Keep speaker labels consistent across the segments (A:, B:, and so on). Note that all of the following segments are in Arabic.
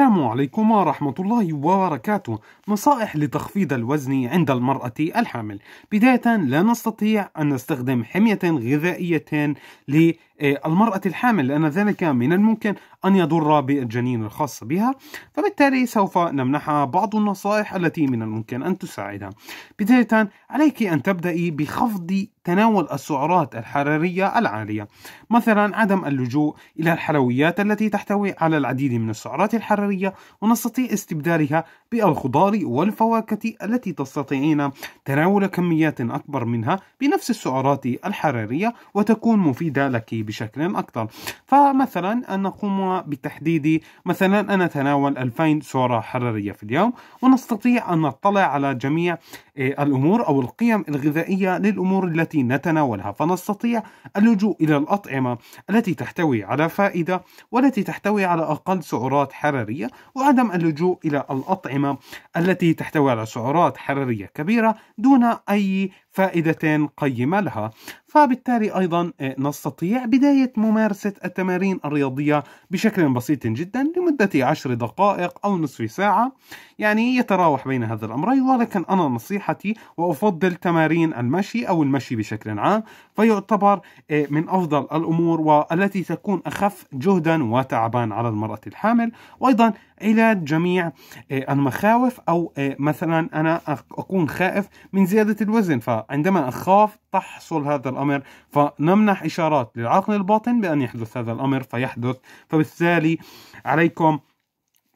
A: السلام عليكم ورحمة الله وبركاته نصائح لتخفيض الوزن عند المرأة الحامل بداية لا نستطيع أن نستخدم حمية غذائية ل إيه، المرأة الحامل لأن ذلك من الممكن أن يضر بالجنين الخاص بها فبالتالي سوف نمنحها بعض النصائح التي من الممكن أن تساعدها بداية عليك أن تبدأي بخفض تناول السعرات الحرارية العالية مثلا عدم اللجوء إلى الحلويات التي تحتوي على العديد من السعرات الحرارية ونستطيع استبدالها بالخضار والفواكه التي تستطيعين تناول كميات أكبر منها بنفس السعرات الحرارية وتكون مفيدة لك بشكل بشكل أكثر فمثلا أن نقوم بتحديد مثلا أنا أتناول 2000 سعرة حرارية في اليوم ونستطيع أن نطلع على جميع آه، الأمور أو القيم الغذائية للأمور التي نتناولها فنستطيع اللجوء إلى الأطعمة التي تحتوي على فائدة والتي تحتوي على أقل سعرات حرارية وعدم اللجوء إلى الأطعمة التي تحتوي على سعرات حرارية كبيرة دون أي فائدة قيمة لها فبالتالي أيضا آه، نستطيع بداية ممارسة التمارين الرياضية بشكل بسيط جدا لمدة عشر دقائق أو نصف ساعة يعني يتراوح بين هذا الأمرين ولكن أنا نصيحة صحتي وأفضل تمارين المشي أو المشي بشكل عام فيعتبر آه، من أفضل الأمور والتي تكون أخف جهدا وتعبا على المرأة الحامل وأيضا علاج جميع آه، المخاوف أو آه، مثلا أنا أكون خائف من زيادة الوزن فعندما أخاف تحصل هذا الأمر فنمنح إشارات للعقل الباطن بأن يحدث هذا الأمر فيحدث فبالتالي عليكم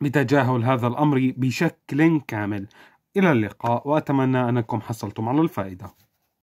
A: بتجاهل هذا الامر بشكل كامل إلى اللقاء وأتمنى أنكم حصلتم على الفائدة